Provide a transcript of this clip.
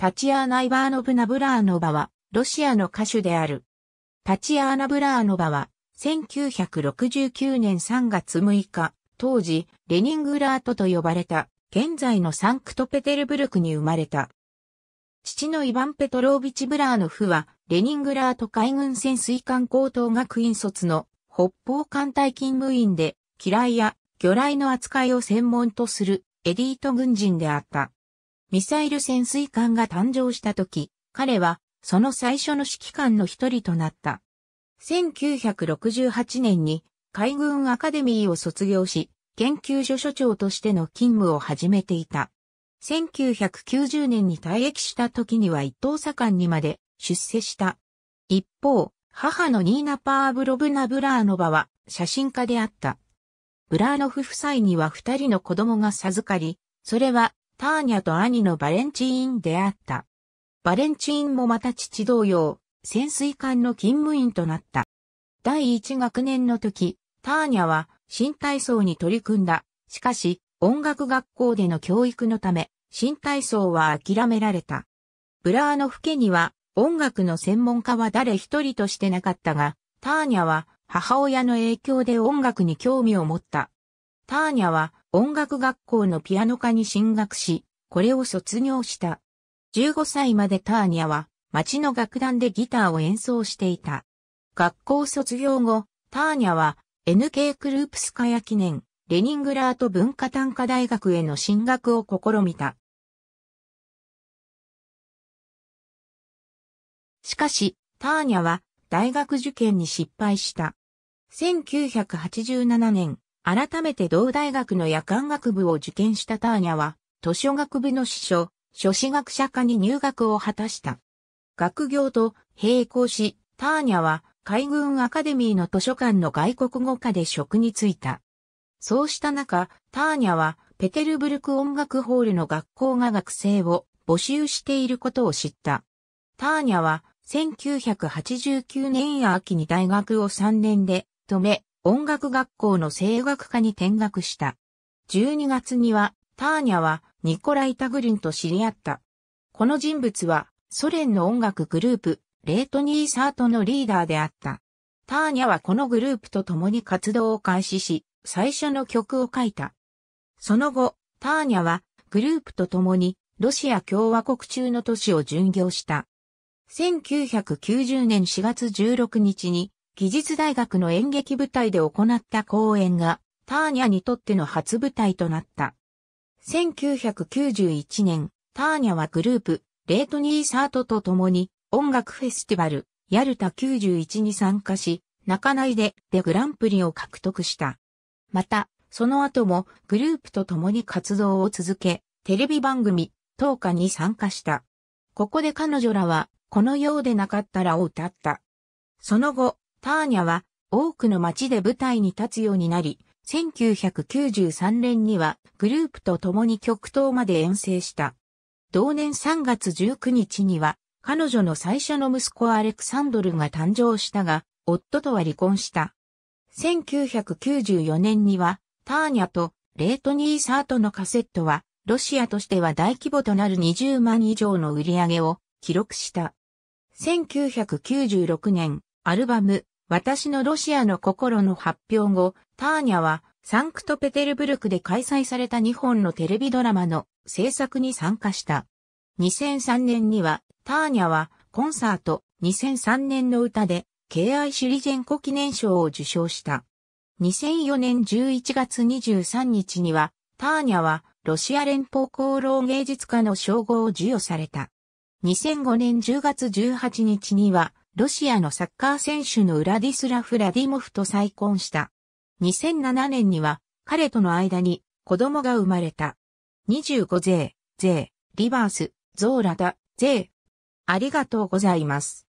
タチアーナ・イバーノブナ・ブラーノバは、ロシアの歌手である。タチアーナ・ブラーノバは、1969年3月6日、当時、レニングラートと呼ばれた、現在のサンクトペテルブルクに生まれた。父のイヴァン・ペトロービチ・ブラーノフは、レニングラート海軍潜水艦高等学院卒の北方艦隊勤務員で、機雷や魚雷の扱いを専門とするエリート軍人であった。ミサイル潜水艦が誕生した時、彼はその最初の指揮官の一人となった。1968年に海軍アカデミーを卒業し、研究所所長としての勤務を始めていた。1990年に退役した時には一等左官にまで出世した。一方、母のニーナ・パーブロブナ・ブラーノバは写真家であった。ブラーノフ夫妻には二人の子供が授かり、それはターニャと兄のバレンチーンであった。バレンチーンもまた父同様、潜水艦の勤務員となった。第一学年の時、ターニャは新体操に取り組んだ。しかし、音楽学校での教育のため、新体操は諦められた。ブラーノフ家には音楽の専門家は誰一人としてなかったが、ターニャは母親の影響で音楽に興味を持った。ターニャは音楽学校のピアノ科に進学し、これを卒業した。15歳までターニャは町の楽団でギターを演奏していた。学校卒業後、ターニャは NK クループスカヤ記念、レニングラート文化短科大学への進学を試みた。しかし、ターニャは大学受験に失敗した。1987年、改めて同大学の夜間学部を受験したターニャは、図書学部の司書、書士学者科に入学を果たした。学業と並行し、ターニャは海軍アカデミーの図書館の外国語科で職に就いた。そうした中、ターニャはペテルブルク音楽ホールの学校が学生を募集していることを知った。ターニャは1989年秋に大学を3年で止め、音楽学校の声楽科に転学した。12月には、ターニャはニコライ・タグリンと知り合った。この人物は、ソ連の音楽グループ、レートニー・サートのリーダーであった。ターニャはこのグループと共に活動を開始し、最初の曲を書いた。その後、ターニャはグループと共にロシア共和国中の都市を巡業した。1990年4月16日に技術大学の演劇舞台で行った公演が、ターニャにとっての初舞台となった。1991年、ターニャはグループ、レートニーサートと共に、音楽フェスティバル、ヤルタ91に参加し、泣かないででグランプリを獲得した。また、その後もグループと共に活動を続け、テレビ番組、10日に参加した。ここで彼女らは、このようでなかったらを歌った。その後、ターニャは多くの街で舞台に立つようになり、1993年にはグループと共に極東まで遠征した。同年3月19日には彼女の最初の息子アレクサンドルが誕生したが、夫とは離婚した。1994年にはターニャとレートニーサートのカセットはロシアとしては大規模となる20万以上の売り上げを記録した。1996年、アルバム、私のロシアの心の発表後、ターニャはサンクトペテルブルクで開催された日本のテレビドラマの制作に参加した。2003年にはターニャはコンサート2003年の歌で敬愛シュリジェンコ記念賞を受賞した。2004年11月23日にはターニャはロシア連邦功労芸術家の称号を授与された。2005年10月18日にはロシアのサッカー選手のウラディスラフ・ラディモフと再婚した。2007年には彼との間に子供が生まれた。25税、税、リバース、ゾーラだ、税。ありがとうございます。